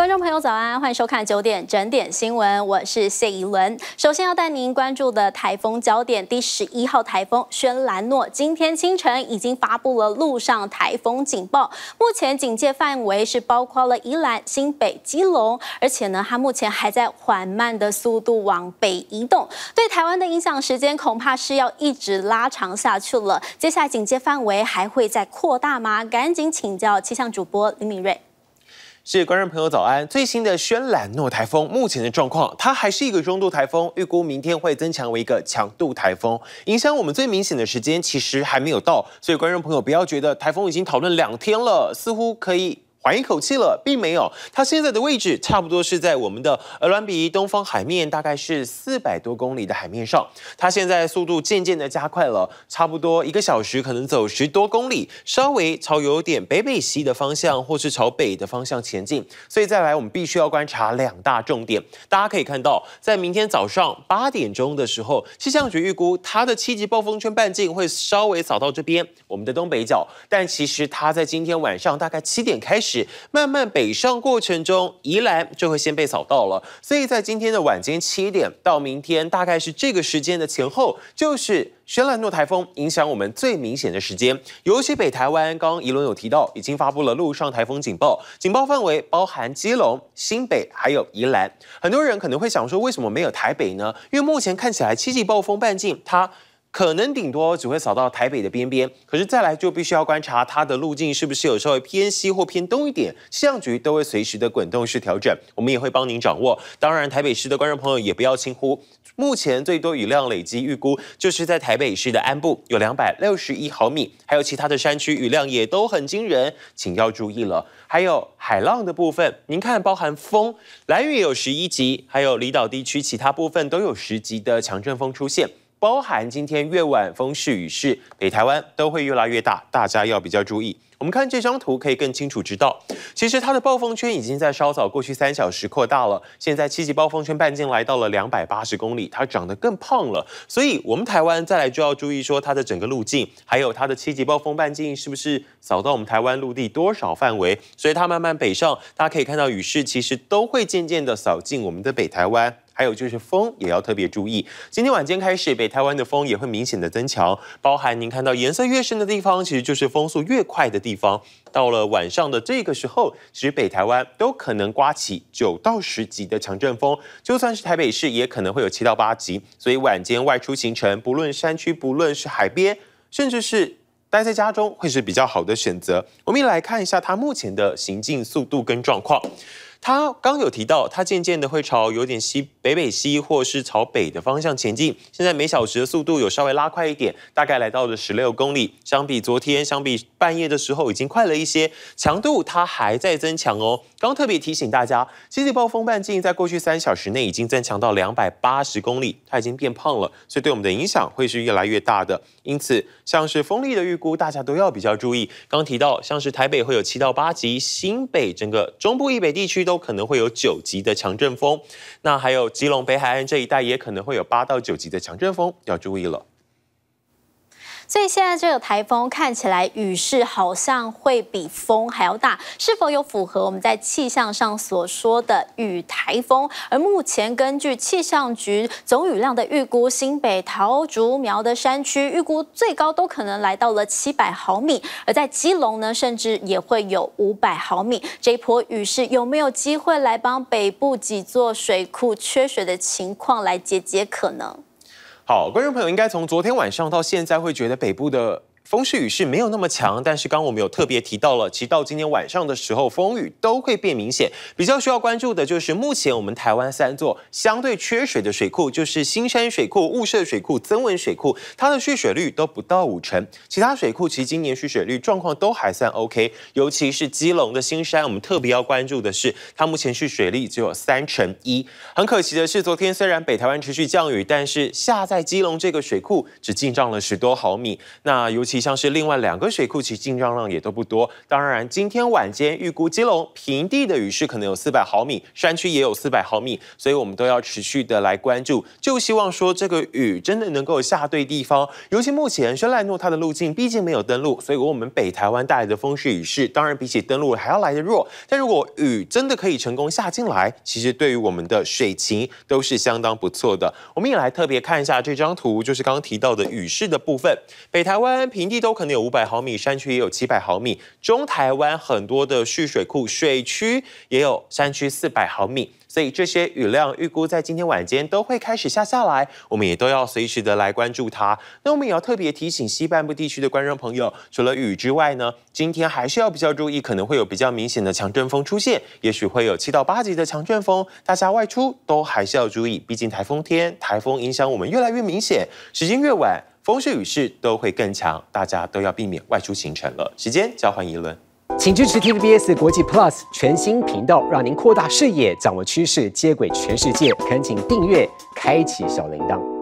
观众朋友早安，欢迎收看九点整点新闻，我是谢怡伦。首先要带您关注的台风焦点第十一号台风轩兰诺，今天清晨已经发布了陆上台风警报，目前警戒范围是包括了宜兰、新北、基隆，而且呢，它目前还在缓慢的速度往北移动，对台湾的影响时间恐怕是要一直拉长下去了。接下来警戒范围还会再扩大吗？赶紧请教气象主播李敏瑞。是观众朋友早安，最新的轩岚诺台风目前的状况，它还是一个中度台风，预估明天会增强为一个强度台风，影响我们最明显的时间其实还没有到，所以观众朋友不要觉得台风已经讨论两天了，似乎可以。缓一口气了，并没有。它现在的位置差不多是在我们的鹅尔比东方海面，大概是四百多公里的海面上。它现在速度渐渐的加快了，差不多一个小时可能走十多公里，稍微朝有点北北西的方向，或是朝北的方向前进。所以再来，我们必须要观察两大重点。大家可以看到，在明天早上八点钟的时候，气象局预估它的七级暴风圈半径会稍微扫到这边我们的东北角，但其实它在今天晚上大概七点开始。是慢慢北上过程中，宜兰就会先被扫到了。所以在今天的晚间七点到明天大概是这个时间的前后，就是轩岚诺台风影响我们最明显的时间。尤其北台湾，刚刚宜伦有提到，已经发布了陆上台风警报，警报范围包含基隆、新北还有宜兰。很多人可能会想说，为什么没有台北呢？因为目前看起来七级暴风半径它。可能顶多只会扫到台北的边边，可是再来就必须要观察它的路径是不是有稍微偏西或偏东一点，气象局都会随时的滚动式调整，我们也会帮您掌握。当然，台北市的观众朋友也不要轻忽，目前最多雨量累积预估就是在台北市的安部有两百六十一毫米，还有其他的山区雨量也都很惊人，请要注意了。还有海浪的部分，您看包含风，蓝雨有十一级，还有离岛地区其他部分都有十级的强阵风出现。包含今天越晚，风势雨势北台湾都会越来越大，大家要比较注意。我们看这张图，可以更清楚知道，其实它的暴风圈已经在稍早过去三小时扩大了，现在七级暴风圈半径来到了两百八十公里，它长得更胖了。所以我们台湾再来就要注意说，它的整个路径，还有它的七级暴风半径是不是扫到我们台湾陆地多少范围？所以它慢慢北上，大家可以看到雨势其实都会渐渐的扫进我们的北台湾。还有就是风也要特别注意，今天晚间开始，北台湾的风也会明显的增强，包含您看到颜色越深的地方，其实就是风速越快的地方。到了晚上的这个时候，其实北台湾都可能刮起九到十级的强阵风，就算是台北市也可能会有七到八级。所以晚间外出行程，不论山区，不论是海边，甚至是待在家中，会是比较好的选择。我们来看一下它目前的行进速度跟状况。它刚有提到，它渐渐的会朝有点西北北西或是朝北的方向前进。现在每小时的速度有稍微拉快一点，大概来到了十六公里。相比昨天，相比半夜的时候已经快了一些。强度它还在增强哦。刚特别提醒大家，天气暴风半径在过去三小时内已经增强到两百八十公里，它已经变胖了，所以对我们的影响会是越来越大的。因此，像是风力的预估，大家都要比较注意。刚提到，像是台北会有七到八级，新北整个中部以北地区都可能会有九级的强阵风，那还有基隆北海岸这一带也可能会有八到九级的强阵风，要注意了。所以现在这个台风看起来雨势好像会比风还要大，是否有符合我们在气象上所说的雨台风？而目前根据气象局总雨量的预估，新北桃竹苗的山区预估最高都可能来到了七百毫米，而在基隆呢，甚至也会有五百毫米。这一波雨势有没有机会来帮北部几座水库缺水的情况来解解渴呢？好，观众朋友应该从昨天晚上到现在会觉得北部的。风势雨势没有那么强，但是刚我们有特别提到了，其实到今天晚上的时候，风雨都会变明显。比较需要关注的就是目前我们台湾三座相对缺水的水库，就是新山水库、雾社水库、增文水库，它的蓄水率都不到五成。其他水库其实今年蓄水率状况都还算 OK，尤其是基隆的新山，我们特别要关注的是，它目前蓄水率只有三成一。很可惜的是，昨天虽然北台湾持续降雨，但是下在基隆这个水库只进账了十多毫米。那尤其像是另外两个水库，其进账量也都不多。当然，今天晚间预估基隆平地的雨势可能有四百毫米，山区也有四百毫米，所以我们都要持续的来关注。就希望说这个雨真的能够下对地方。尤其目前是赖诺它的路径，毕竟没有登陆，所以我们北台湾带来的风势雨势，当然比起登陆还要来的弱。但如果雨真的可以成功下进来，其实对于我们的水情都是相当不错的。我们也来特别看一下这张图，就是刚提到的雨势的部分，北台湾平。平地都可能有五百毫米，山区也有七百毫米。中台湾很多的蓄水库水区也有山区四百毫米，所以这些雨量预估在今天晚间都会开始下下来，我们也都要随时的来关注它。那我们也要特别提醒西半部地区的观众朋友，除了雨之外呢，今天还是要比较注意，可能会有比较明显的强阵风出现，也许会有七到八级的强阵风，大家外出都还是要注意，毕竟台风天，台风影响我们越来越明显，时间越晚。风雪雨势都会更强，大家都要避免外出行程了。时间交换一轮，请支持 TBS v 国际 Plus 全新频道，让您扩大视野，掌握趋势，接轨全世界。恳请订阅，开启小铃铛。